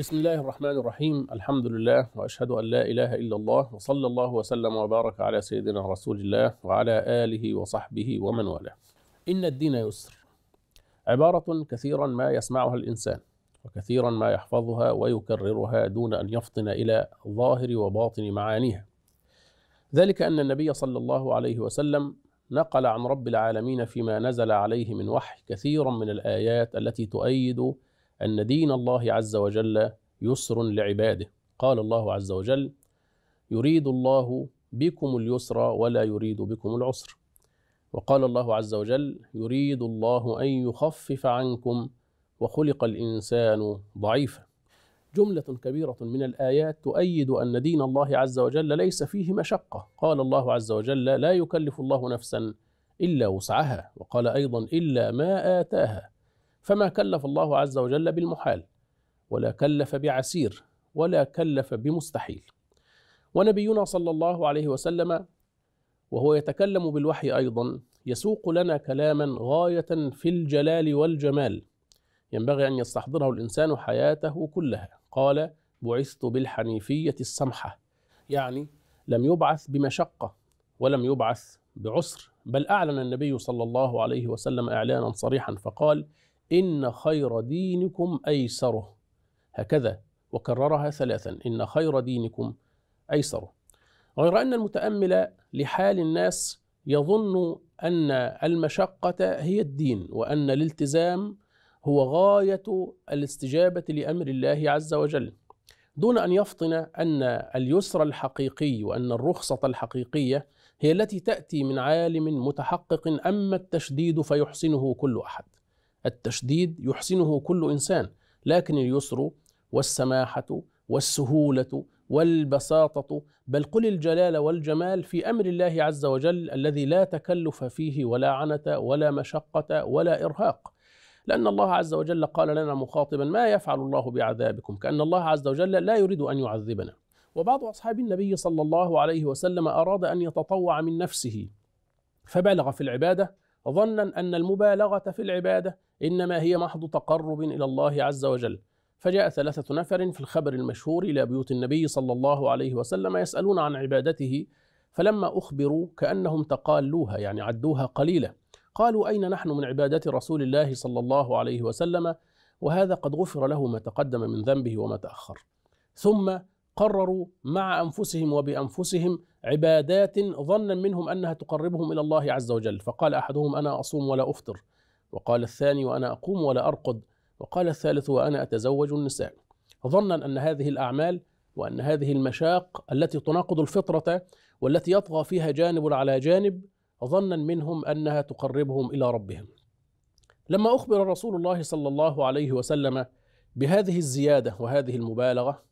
بسم الله الرحمن الرحيم الحمد لله واشهد ان لا اله الا الله وصلى الله وسلم وبارك على سيدنا رسول الله وعلى اله وصحبه ومن والاه ان الدين يسر عباره كثيرا ما يسمعها الانسان وكثيرا ما يحفظها ويكررها دون ان يفطن الى ظاهر وباطن معانيها ذلك ان النبي صلى الله عليه وسلم نقل عن رب العالمين فيما نزل عليه من وحي كثيرا من الايات التي تؤيد أن دين الله عز وجل يسر لعباده قال الله عز وجل يريد الله بكم اليسر ولا يريد بكم العسر وقال الله عز وجل يريد الله أن يخفف عنكم وخلق الإنسان ضعيفا جملة كبيرة من الآيات تؤيد أن دين الله عز وجل ليس فيه مشقة قال الله عز وجل لا يكلف الله نفسا إلا وسعها وقال أيضا إلا ما آتاها فما كلف الله عز وجل بالمحال ولا كلف بعسير ولا كلف بمستحيل ونبينا صلى الله عليه وسلم وهو يتكلم بالوحي ايضا يسوق لنا كلاما غايه في الجلال والجمال ينبغي ان يستحضره الانسان حياته كلها قال بعثت بالحنيفيه السمحه يعني لم يبعث بمشقه ولم يبعث بعسر بل اعلن النبي صلى الله عليه وسلم اعلانا صريحا فقال إن خير دينكم أيسره هكذا وكررها ثلاثا إن خير دينكم أيسره غير أن المتأمل لحال الناس يظن أن المشقة هي الدين وأن الالتزام هو غاية الاستجابة لأمر الله عز وجل دون أن يفطن أن اليسر الحقيقي وأن الرخصة الحقيقية هي التي تأتي من عالم متحقق أما التشديد فيحسنه كل أحد التشديد يحسنه كل انسان لكن اليسر والسماحه والسهوله والبساطه بل قل الجلال والجمال في امر الله عز وجل الذي لا تكلف فيه ولا عنه ولا مشقه ولا ارهاق لأن الله عز وجل قال لنا مخاطبا ما يفعل الله بعذابكم كأن الله عز وجل لا يريد أن يعذبنا وبعض أصحاب النبي صلى الله عليه وسلم أراد أن يتطوع من نفسه فبلغ في العبادة ظنا أن المبالغة في العبادة إنما هي محض تقرب إلى الله عز وجل فجاء ثلاثة نفر في الخبر المشهور إلى بيوت النبي صلى الله عليه وسلم يسألون عن عبادته فلما أخبروا كأنهم تقالوها يعني عدوها قليلة قالوا أين نحن من عبادة رسول الله صلى الله عليه وسلم وهذا قد غفر له ما تقدم من ذنبه وما تأخر ثم قرروا مع انفسهم وبانفسهم عبادات ظنا منهم انها تقربهم الى الله عز وجل، فقال احدهم انا اصوم ولا افطر، وقال الثاني وانا اقوم ولا ارقد، وقال الثالث وانا اتزوج النساء، ظنا ان هذه الاعمال وان هذه المشاق التي تناقض الفطره والتي يطغى فيها جانب على جانب ظنا منهم انها تقربهم الى ربهم. لما اخبر رسول الله صلى الله عليه وسلم بهذه الزياده وهذه المبالغه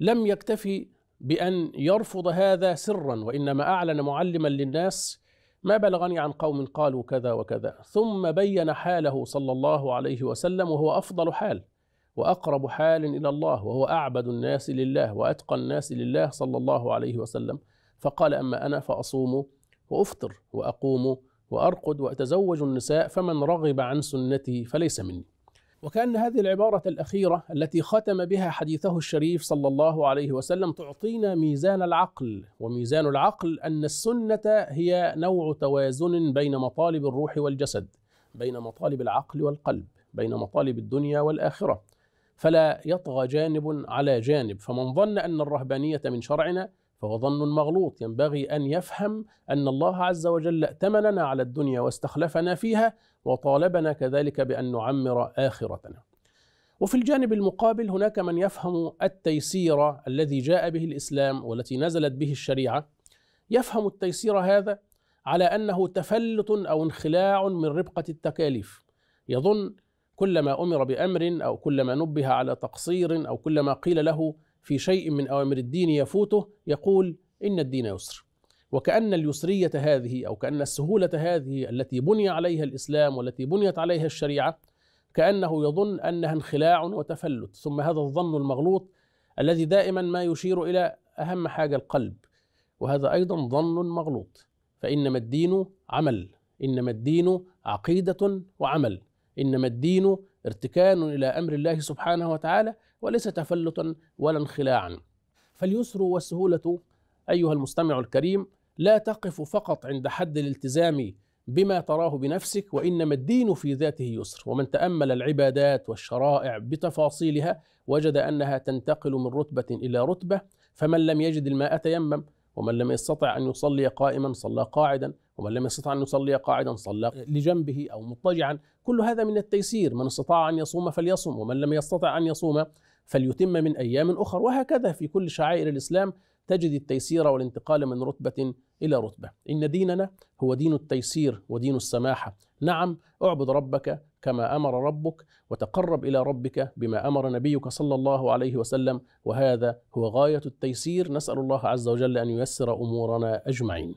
لم يكتفي بأن يرفض هذا سرا وإنما أعلن معلما للناس ما بلغني عن قوم قالوا كذا وكذا ثم بين حاله صلى الله عليه وسلم وهو أفضل حال وأقرب حال إلى الله وهو أعبد الناس لله وأتقى الناس لله صلى الله عليه وسلم فقال أما أنا فأصوم وأفطر وأقوم وأرقد وأتزوج النساء فمن رغب عن سنتي فليس مني وكأن هذه العبارة الأخيرة التي ختم بها حديثه الشريف صلى الله عليه وسلم تعطينا ميزان العقل، وميزان العقل أن السنة هي نوع توازن بين مطالب الروح والجسد، بين مطالب العقل والقلب، بين مطالب الدنيا والآخرة. فلا يطغى جانب على جانب، فمن ظن أن الرهبانية من شرعنا فهو ظن مغلوط ينبغي أن يفهم أن الله عز وجل ائتمننا على الدنيا واستخلفنا فيها وطالبنا كذلك بأن نعمر آخرتنا وفي الجانب المقابل هناك من يفهم التيسير الذي جاء به الإسلام والتي نزلت به الشريعة يفهم التيسير هذا على أنه تفلت أو انخلاع من ربقة التكاليف يظن كلما أمر بأمر أو كلما نبه على تقصير أو كلما قيل له في شيء من أوامر الدين يفوته يقول إن الدين يسر وكأن اليسرية هذه أو كأن السهولة هذه التي بني عليها الإسلام والتي بنيت عليها الشريعة كأنه يظن أنها انخلاع وتفلت ثم هذا الظن المغلوط الذي دائما ما يشير إلى أهم حاجة القلب وهذا أيضا ظن مغلوط فإنما الدين عمل إنما الدين عقيدة وعمل إنما الدين ارتكان إلى أمر الله سبحانه وتعالى وليس تفلتا ولا انخلاعا فاليسر والسهولة أيها المستمع الكريم لا تقف فقط عند حد الالتزام بما تراه بنفسك وإنما الدين في ذاته يسر ومن تأمل العبادات والشرائع بتفاصيلها وجد أنها تنتقل من رتبة إلى رتبة فمن لم يجد الماء تيمم ومن لم يستطع أن يصلي قائما صلى قاعدا ومن لم يستطع أن يصلي قاعدا صلى لجنبه أو مضطجعا كل هذا من التيسير من استطاع أن يصوم فليصم ومن لم يستطع أن يصوم فليتم من أيام أخر وهكذا في كل شعائر الإسلام تجد التيسير والانتقال من رتبة إلى رتبة إن ديننا هو دين التيسير ودين السماحة نعم اعبد ربك كما امر ربك وتقرب الى ربك بما امر نبيك صلى الله عليه وسلم وهذا هو غايه التيسير نسال الله عز وجل ان ييسر امورنا اجمعين